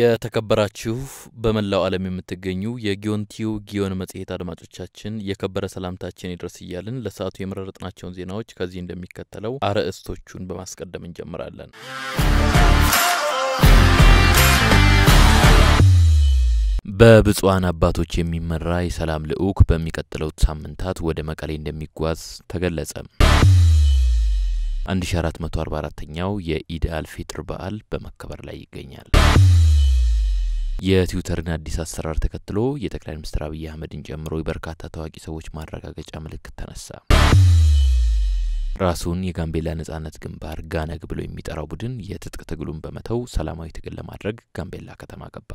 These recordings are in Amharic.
የተከበራችሁ በመላው ዓለም የምትገኙ የጊዮንቲዩ ጊዮን መጽሔት አድማጮቻችን የከበረ ሰላምታችን ይድረስ እያልን ለሰዓቱ የመረጥናቸውን ዜናዎች ከዚህ እንደሚከተለው አርዕስቶቹን በማስቀደም እንጀምራለን። በብፁዓን አባቶች የሚመራ የሰላም ልዑክ በሚቀጥለው ሳምንታት ወደ መቀሌ እንደሚጓዝ ተገለጸ። 1444ኛው የኢድ አልፊጥር በዓል በመከበር ላይ ይገኛል። የትዊተርን አዲስ አሰራር ተከትሎ የጠቅላይ ሚኒስትር አብይ አህመድን ጨምሮ የበርካታ ታዋቂ ሰዎች ማረጋገጫ ምልክት ተነሳ። ራሱን የጋምቤላ ነጻነት ግንባር ጋነግ ብሎ የሚጠራው ቡድን የትጥቅ ትግሉን በመተው ሰላማዊ ትግል ለማድረግ ጋምቤላ ከተማ ገባ።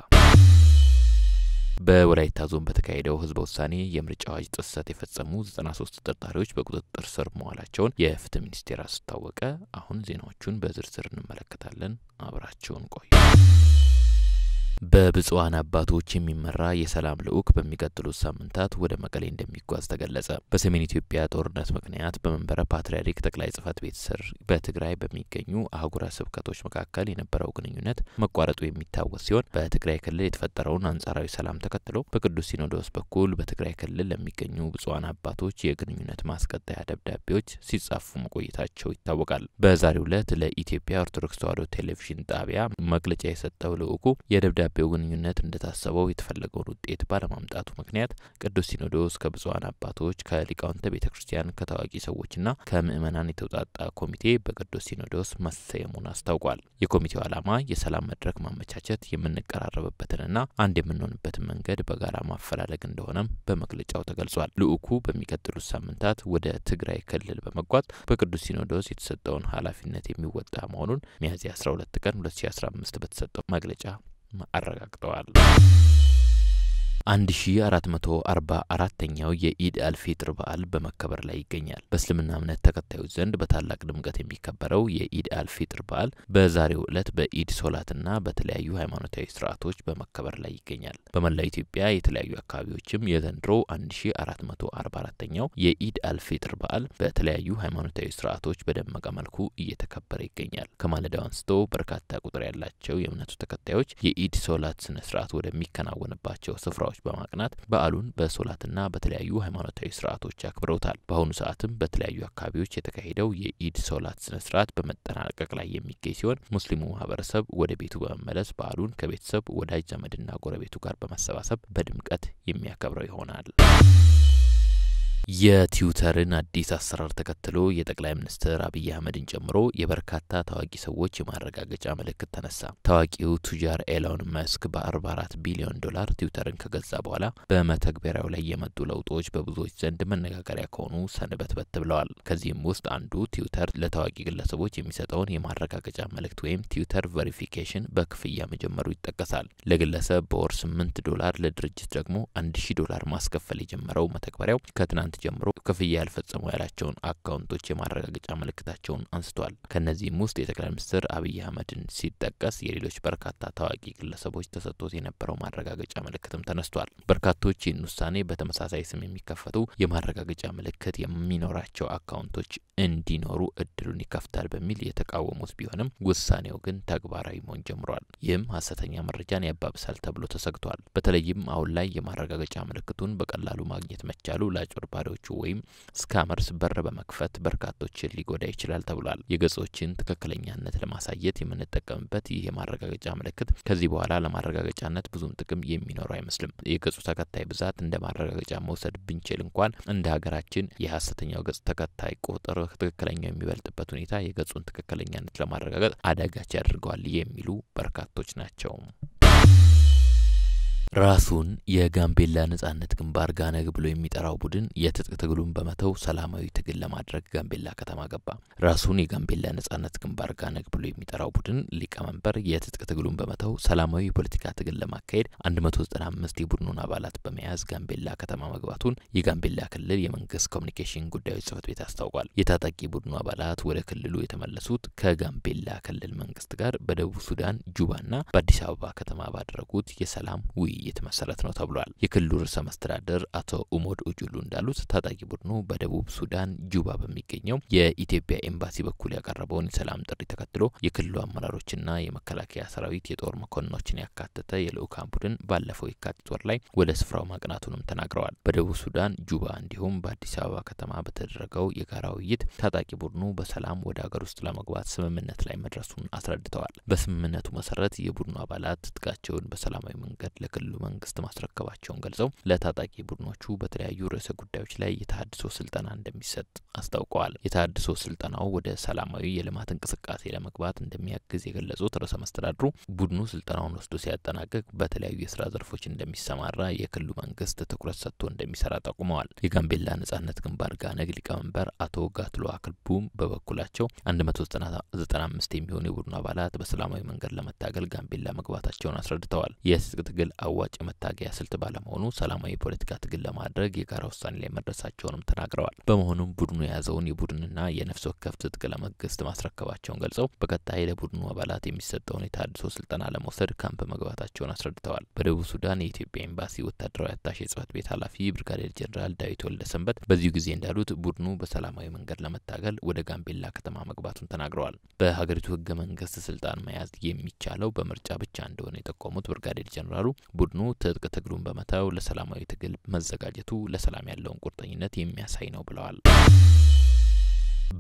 በወላይታ ዞን በተካሄደው ህዝበ ውሳኔ የምርጫ አዋጅ ጥሰት የፈጸሙ 93 ተጠርጣሪዎች በቁጥጥር ስር መዋላቸውን የፍትህ ሚኒስቴር አስታወቀ። አሁን ዜናዎቹን በዝርዝር እንመለከታለን። አብራቸውን ቆዩ። በብፁዓን አባቶች የሚመራ የሰላም ልዑክ በሚቀጥሉት ሳምንታት ወደ መቀሌ እንደሚጓዝ ተገለጸ። በሰሜን ኢትዮጵያ ጦርነት ምክንያት በመንበረ ፓትርያርክ ጠቅላይ ጽህፈት ቤት ስር በትግራይ በሚገኙ አህጉረ ስብከቶች መካከል የነበረው ግንኙነት መቋረጡ የሚታወስ ሲሆን በትግራይ ክልል የተፈጠረውን አንጻራዊ ሰላም ተከትሎ በቅዱስ ሲኖዶስ በኩል በትግራይ ክልል ለሚገኙ ብፁዓን አባቶች የግንኙነት ማስቀጠያ ደብዳቤዎች ሲጻፉ መቆየታቸው ይታወቃል። በዛሬው ዕለት ለኢትዮጵያ ኦርቶዶክስ ተዋሕዶ ቴሌቪዥን ጣቢያ መግለጫ የሰጠው ልዑኩ የደብዳ የደብዳቤው ግንኙነት እንደታሰበው የተፈለገውን ውጤት ባለማምጣቱ ምክንያት ቅዱስ ሲኖዶስ ከብፁዓን አባቶች፣ ከሊቃውንተ ቤተ ክርስቲያን፣ ከታዋቂ ሰዎችና ከምዕመናን የተውጣጣ ኮሚቴ በቅዱስ ሲኖዶስ መሰየሙን አስታውቋል። የኮሚቴው ዓላማ የሰላም መድረክ ማመቻቸት፣ የምንቀራረብበትንና አንድ የምንሆንበትን መንገድ በጋራ ማፈላለግ እንደሆነም በመግለጫው ተገልጿል። ልዑኩ በሚቀጥሉት ሳምንታት ወደ ትግራይ ክልል በመጓዝ በቅዱስ ሲኖዶስ የተሰጠውን ኃላፊነት የሚወጣ መሆኑን ሚያዝያ 12 ቀን 2015 በተሰጠው መግለጫ Arraga actual. 1444ኛው የኢድ አልፊጥር በዓል በመከበር ላይ ይገኛል። በእስልምና እምነት ተከታዮች ዘንድ በታላቅ ድምቀት የሚከበረው የኢድ አልፊጥር በዓል በዛሬው ዕለት በኢድ ሶላትና በተለያዩ ሃይማኖታዊ ስርዓቶች በመከበር ላይ ይገኛል። በመላው ኢትዮጵያ የተለያዩ አካባቢዎችም የዘንድሮ 1444ኛው የኢድ አልፊጥር በዓል በተለያዩ ሃይማኖታዊ ስርዓቶች በደመቀ መልኩ እየተከበረ ይገኛል። ከማለዳው አንስቶ በርካታ ቁጥር ያላቸው የእምነቱ ተከታዮች የኢድ ሶላት ስነ ስርዓት ወደሚከናወንባቸው ስፍራ ስፍራዎች በማቅናት በዓሉን በሶላትና በተለያዩ ሃይማኖታዊ ስርዓቶች አክብረውታል። በአሁኑ ሰዓትም በተለያዩ አካባቢዎች የተካሄደው የኢድ ሶላት ስነ ስርዓት በመጠናቀቅ ላይ የሚገኝ ሲሆን ሙስሊሙ ማህበረሰብ ወደ ቤቱ በመመለስ በዓሉን ከቤተሰብ ወዳጅ ዘመድና ጎረቤቱ ጋር በመሰባሰብ በድምቀት የሚያከብረው ይሆናል። የትዊተርን አዲስ አሰራር ተከትሎ የጠቅላይ ሚኒስትር አብይ አህመድን ጨምሮ የበርካታ ታዋቂ ሰዎች የማረጋገጫ ምልክት ተነሳ። ታዋቂው ቱጃር ኤሎን መስክ በ44 ቢሊዮን ዶላር ትዊተርን ከገዛ በኋላ በመተግበሪያው ላይ የመጡ ለውጦች በብዙዎች ዘንድ መነጋገሪያ ከሆኑ ሰንበትበት ብለዋል። ከዚህም ውስጥ አንዱ ትዊተር ለታዋቂ ግለሰቦች የሚሰጠውን የማረጋገጫ መልእክት ወይም ትዊተር ቬሪፊኬሽን በክፍያ መጀመሩ ይጠቀሳል። ለግለሰብ በወር 8 ዶላር ለድርጅት ደግሞ 1000 ዶላር ማስከፈል የጀመረው መተግበሪያው ከትናንት ሳምንት ጀምሮ ክፍያ ያልፈጸሙ ያላቸውን አካውንቶች የማረጋገጫ ምልክታቸውን አንስቷል። ከእነዚህም ውስጥ የጠቅላይ ሚኒስትር አብይ አህመድን ሲጠቀስ የሌሎች በርካታ ታዋቂ ግለሰቦች ተሰጥቶት የነበረው ማረጋገጫ ምልክትም ተነስቷል። በርካቶች ይህን ውሳኔ በተመሳሳይ ስም የሚከፈቱ የማረጋገጫ ምልክት የሚኖራቸው አካውንቶች እንዲኖሩ እድሉን ይከፍታል በሚል የተቃወሙት ቢሆንም ውሳኔው ግን ተግባራዊ መሆን ጀምሯል። ይህም ሀሰተኛ መረጃን ያባብሳል ተብሎ ተሰግቷል። በተለይም አሁን ላይ የማረጋገጫ ምልክቱን በቀላሉ ማግኘት መቻሉ ለአጭበርባሪዎቹ ወይም ስካመርስ በር በመክፈት በርካቶችን ሊጎዳ ይችላል ተብሏል። የገጾችን ትክክለኛነት ለማሳየት የምንጠቀምበት ይህ የማረጋገጫ ምልክት ከዚህ በኋላ ለማረጋገጫነት ብዙም ጥቅም የሚኖረው አይመስልም። የገጹ ተከታይ ብዛት እንደ ማረጋገጫ መውሰድ ብንችል እንኳን እንደ ሀገራችን የሀሰተኛው ገጽ ተከታይ ቁጥር ከትክክለኛ የሚበልጥበት ሁኔታ የገጹን ትክክለኛነት ለማረጋገጥ አዳጋች ያደርገዋል የሚሉ በርካቶች ናቸው። ራሱን የጋምቤላ ነጻነት ግንባር ጋነግ ብሎ የሚጠራው ቡድን የትጥቅ ትግሉን በመተው ሰላማዊ ትግል ለማድረግ ጋምቤላ ከተማ ገባ። ራሱን የጋምቤላ ነጻነት ግንባር ጋነግ ብሎ የሚጠራው ቡድን ሊቀመንበር የትጥቅ ትግሉን በመተው ሰላማዊ የፖለቲካ ትግል ለማካሄድ 195 የቡድኑን አባላት በመያዝ ጋምቤላ ከተማ መግባቱን የጋምቤላ ክልል የመንግስት ኮሚኒኬሽን ጉዳዮች ጽህፈት ቤት አስታውቋል። የታጣቂ ቡድኑ አባላት ወደ ክልሉ የተመለሱት ከጋምቤላ ክልል መንግስት ጋር በደቡብ ሱዳን ጁባና በአዲስ አበባ ከተማ ባደረጉት የሰላም ውይይት ውይይት መሰረት ነው ተብሏል። የክልሉ ርዕሰ መስተዳደር አቶ ኡሞድ ኡጁሉ እንዳሉት ታጣቂ ቡድኑ በደቡብ ሱዳን ጁባ በሚገኘው የኢትዮጵያ ኤምባሲ በኩል ያቀረበውን የሰላም ጥሪ ተከትሎ የክልሉ አመራሮችና የመከላከያ ሰራዊት የጦር መኮንኖችን ያካተተ የልዑካን ቡድን ባለፈው የካቲት ወር ላይ ወደ ስፍራው ማቅናቱንም ተናግረዋል። በደቡብ ሱዳን ጁባ እንዲሁም በአዲስ አበባ ከተማ በተደረገው የጋራ ውይይት ታጣቂ ቡድኑ በሰላም ወደ ሀገር ውስጥ ለመግባት ስምምነት ላይ መድረሱን አስረድተዋል። በስምምነቱ መሰረት የቡድኑ አባላት ትጥቃቸውን በሰላማዊ መንገድ ለክልሉ መንግስት ማስረከባቸውን ገልጸው ለታጣቂ ቡድኖቹ በተለያዩ ርዕሰ ጉዳዮች ላይ የታድሶ ስልጠና እንደሚሰጥ አስታውቀዋል። የተሀድሶ ስልጠናው ወደ ሰላማዊ የልማት እንቅስቃሴ ለመግባት እንደሚያግዝ የገለጹት ርዕሰ መስተዳድሩ ቡድኑ ስልጠናውን ወስዶ ሲያጠናቅቅ በተለያዩ የስራ ዘርፎች እንደሚሰማራ የክልሉ መንግስት ትኩረት ሰጥቶ እንደሚሰራ ጠቁመዋል። የጋምቤላ ነጻነት ግንባር ጋነግ ሊቀመንበር አቶ ጋትሎ አክልቡም በበኩላቸው 195 የሚሆኑ የቡድኑ አባላት በሰላማዊ መንገድ ለመታገል ጋምቤላ መግባታቸውን አስረድተዋል። የትጥቅ ትግል አዋጭ መታገያ ስልት ባለመሆኑ ሰላማዊ የፖለቲካ ትግል ለማድረግ የጋራ ውሳኔ ላይ መድረሳቸውንም ተናግረዋል። በመሆኑም ቡድኑ የያዘውን የቡድንና የነፍስ ወከፍ ትጥቅ ለመንግስት ማስረከባቸውን ገልጸው በቀጣይ ለቡድኑ አባላት የሚሰጠውን የታድሶ ስልጠና ለመውሰድ ካምፕ መግባታቸውን አስረድተዋል። በደቡብ ሱዳን የኢትዮጵያ ኤምባሲ ወታደራዊ አታሼ ጽህፈት ቤት ኃላፊ ብርጋዴር ጀኔራል ዳዊት ወልደ ሰንበት በዚሁ ጊዜ እንዳሉት ቡድኑ በሰላማዊ መንገድ ለመታገል ወደ ጋምቤላ ከተማ መግባቱን ተናግረዋል። በሀገሪቱ ህገ መንግስት ስልጣን መያዝ የሚቻለው በምርጫ ብቻ እንደሆነ የጠቆሙት ብርጋዴር ጀኔራሉ ቡድኑ ትጥቅ ትግሉን በመተው ለሰላማዊ ትግል መዘጋጀቱ ለሰላም ያለውን ቁርጠኝነት የሚያሳይ ነው ብለዋል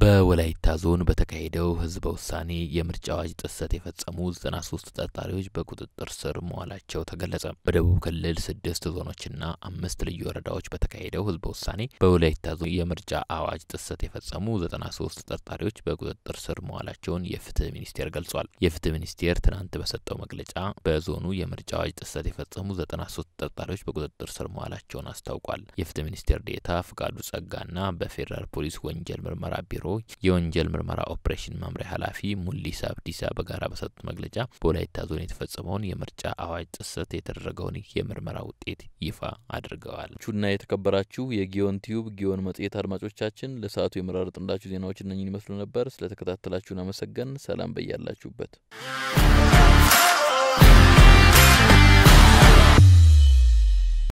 በወላይታ ዞን በተካሄደው ህዝበ ውሳኔ የምርጫ አዋጅ ጥሰት የፈጸሙ 93 ተጠርጣሪዎች በቁጥጥር ስር መዋላቸው ተገለጸ። በደቡብ ክልል ስድስት ዞኖችና አምስት ልዩ ወረዳዎች በተካሄደው ህዝበ ውሳኔ በወላይታ ዞን የምርጫ አዋጅ ጥሰት የፈጸሙ ዘጠና ተጠርጣሪዎች በቁጥጥር ስር መዋላቸውን የፍትህ ሚኒስቴር ገልጿል። የፍትህ ሚኒስቴር ትናንት በሰጠው መግለጫ በዞኑ የምርጫ አዋጅ ጥሰት የፈጸሙ 93 ተጠርጣሪዎች በቁጥጥር ስር መዋላቸውን አስታውቋል። የፍትህ ሚኒስቴር ዴታ ፍቃዱ ጸጋና በፌዴራል ፖሊስ ወንጀል ምርመራ ቢሮ የወንጀል ምርመራ ኦፕሬሽን መምሪያ ኃላፊ ሙሊሳ አብዲሳ በጋራ በሰጡት መግለጫ በወላይታ ዞን የተፈጸመውን የምርጫ አዋጅ ጥሰት የተደረገውን የምርመራ ውጤት ይፋ አድርገዋል። ቹና የተከበራችሁ የጊዮን ቲዩብ ጊዮን መጽሔት አድማጮቻችን ለሰዓቱ የመራረጥንላችሁ ዜናዎች እነኝን ይመስሉ ነበር። ስለተከታተላችሁን አመሰገን። ሰላም በያላችሁበት።